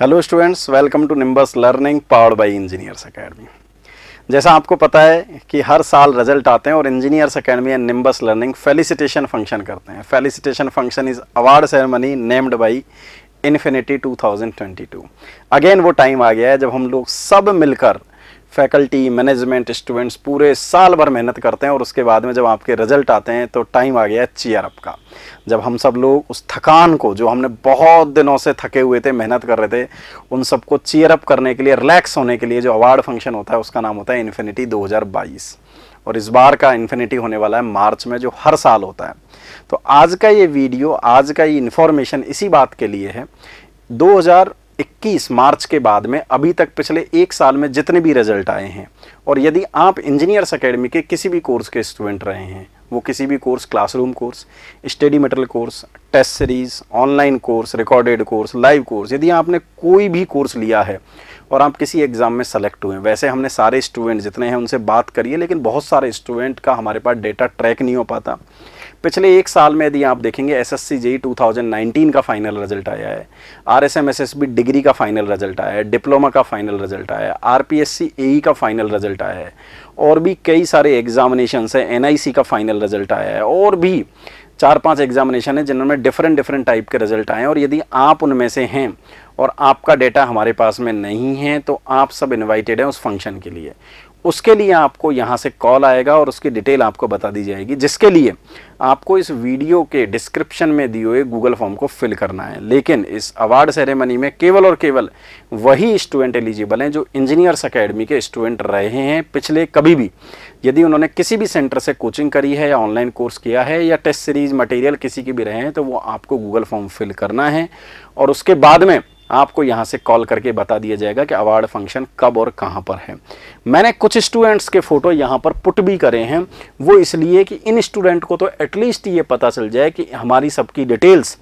Hello students welcome to Nimbus Learning powered by Engineers Academy जैसा आपको पता है कि हर साल रिजल्ट आते हैं और Engineers Academy and Nimbus Learning felicitation function करते हैं felicitation function is award ceremony named by infinity 2022 again वो टाइम आ गया है जब हम लोग सब मिलकर फैकल्टी मैनेजमेंट स्टूडेंट्स पूरे साल भर मेहनत करते हैं और उसके बाद में जब आपके रिजल्ट आते हैं तो टाइम आ गया है चीयर अप का जब हम सब लोग उस थकान को जो हमने बहुत दिनों से थके हुए थे मेहनत कर रहे थे उन सबको चीयर अप करने के लिए रिलैक्स होने के लिए जो अवार्ड फंक्शन होता है उसका नाम होता है इन्फिनिटी दो और इस बार का इन्फिनिटी होने वाला है मार्च में जो हर साल होता है तो आज का ये वीडियो आज का ये इन्फॉर्मेशन इसी बात के लिए है दो 21 मार्च के बाद में अभी तक पिछले एक साल में जितने भी रिजल्ट आए हैं और यदि आप इंजीनियर्स अकेडमी के किसी भी कोर्स के स्टूडेंट रहे हैं वो किसी भी course classroom course study material course test series online course recorded course live course यदि आपने कोई भी कोर्स लिया है और आप किसी एग्ज़ाम में सेलेक्ट हुए वैसे हमने सारे स्टूडेंट जितने हैं उनसे बात करिए लेकिन बहुत सारे स्टूडेंट का हमारे पास डेटा ट्रैक नहीं हो पाता पिछले एक साल में यदि आप देखेंगे S S C G two का फाइनल रिजल्ट आया है R S M S S B degree का फाइनल रिजल्ट आया है डिप्लोमा का फाइनल रिजल्ट आया है R P S C A का फाइनल रिजल्ट आया है और भी कई सारे एग्जामिनेशन है एन आई सी का फाइनल रिजल्ट आया है और भी चार पांच एग्जामिनेशन है जिनमें डिफरेंट डिफरेंट टाइप के रिजल्ट आए हैं और यदि आप उनमें से हैं और आपका डेटा हमारे पास में नहीं है तो आप सब इनवाइटेड हैं उस फंक्शन के लिए उसके लिए आपको यहाँ से कॉल आएगा और उसकी डिटेल आपको बता दी जाएगी जिसके लिए आपको इस वीडियो के डिस्क्रिप्शन में दिए हुए गूगल फॉर्म को फिल करना है लेकिन इस अवार्ड सेरेमनी में केवल और केवल वही स्टूडेंट एलिजिबल हैं जो इंजीनियर्स अकेडमी के स्टूडेंट रहे हैं पिछले कभी भी यदि उन्होंने किसी भी सेंटर से कोचिंग करी है या ऑनलाइन कोर्स किया है या टेस्ट सीरीज मटेरियल किसी के भी रहे हैं तो वो आपको गूगल फॉर्म फिल करना है और उसके बाद में आपको यहाँ से कॉल करके बता दिया जाएगा कि अवार्ड फंक्शन कब और कहाँ पर है मैंने कुछ स्टूडेंट्स के फ़ोटो यहाँ पर पुट भी करे हैं वो इसलिए कि इन स्टूडेंट को तो एटलीस्ट ये पता चल जाए कि हमारी सबकी डिटेल्स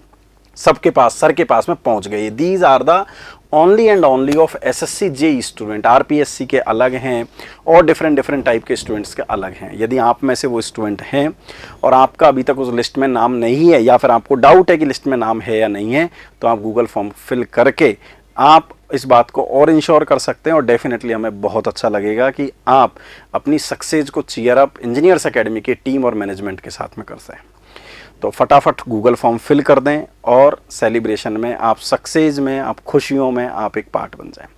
सबके पास सर के पास में पहुंच गई these are the only and only of S S C J student R P S C के अलग हैं और डिफरेंट डिफरेंट टाइप के स्टूडेंट्स के अलग हैं यदि आप में से वो स्टूडेंट हैं और आपका अभी तक उस लिस्ट में नाम नहीं है या फिर आपको डाउट है कि लिस्ट में नाम है या नहीं है तो आप गूगल फॉर्म फिल करके आप इस बात को और इंश्योर कर सकते हैं और डेफिनेटली हमें बहुत अच्छा लगेगा कि आप अपनी सक्सेस को चीयर अप इंजीनियर्स अकेडमी के टीम और मैनेजमेंट के साथ में कर सकें तो फटाफट गूगल फॉर्म फिल कर दें और सेलिब्रेशन में आप सक्सेस में आप खुशियों में आप एक पार्ट बन जाएं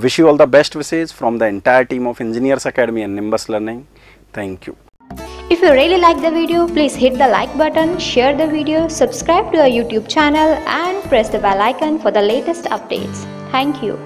wish you all the best wishes from the entire team of Engineers Academy and Nimbus Learning thank you If you really like the video, please hit the like button, share the video, subscribe to our YouTube channel and press the bell icon for the latest updates. Thank you.